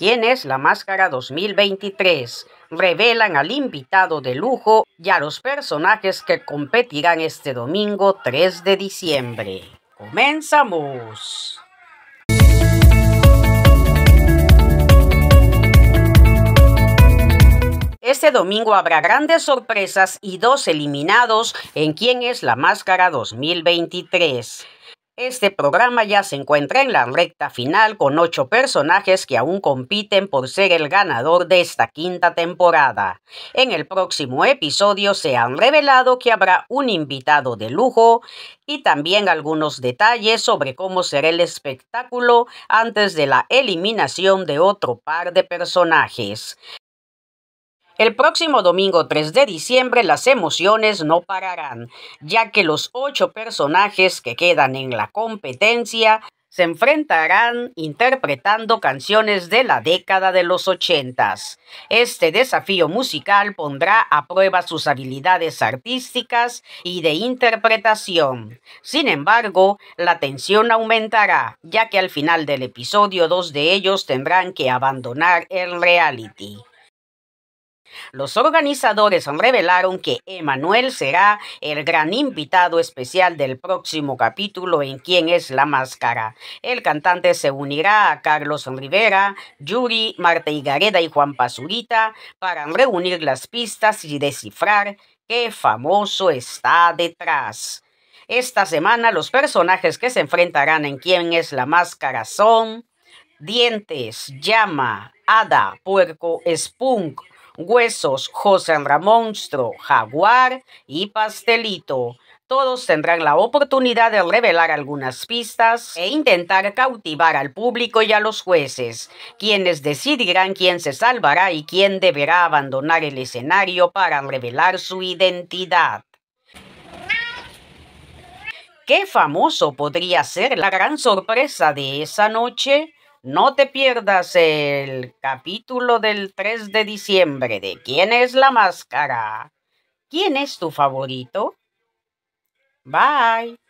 ¿Quién es la Máscara 2023? Revelan al invitado de lujo y a los personajes que competirán este domingo 3 de diciembre. ¡Comenzamos! Este domingo habrá grandes sorpresas y dos eliminados en Quién es la Máscara 2023. Este programa ya se encuentra en la recta final con ocho personajes que aún compiten por ser el ganador de esta quinta temporada. En el próximo episodio se han revelado que habrá un invitado de lujo y también algunos detalles sobre cómo será el espectáculo antes de la eliminación de otro par de personajes. El próximo domingo 3 de diciembre las emociones no pararán, ya que los ocho personajes que quedan en la competencia se enfrentarán interpretando canciones de la década de los ochentas. Este desafío musical pondrá a prueba sus habilidades artísticas y de interpretación. Sin embargo, la tensión aumentará, ya que al final del episodio dos de ellos tendrán que abandonar el reality. Los organizadores revelaron que Emanuel será el gran invitado especial del próximo capítulo en Quién es la Máscara. El cantante se unirá a Carlos Rivera, Yuri, Marta Higareda y Juan Pazurita para reunir las pistas y descifrar qué famoso está detrás. Esta semana los personajes que se enfrentarán en Quién es la Máscara son Dientes, Llama, Hada, Puerco, Spunk, Huesos, José Monstro, Jaguar y Pastelito. Todos tendrán la oportunidad de revelar algunas pistas e intentar cautivar al público y a los jueces, quienes decidirán quién se salvará y quién deberá abandonar el escenario para revelar su identidad. ¿Qué famoso podría ser la gran sorpresa de esa noche? No te pierdas el capítulo del 3 de diciembre de ¿Quién es la máscara? ¿Quién es tu favorito? Bye.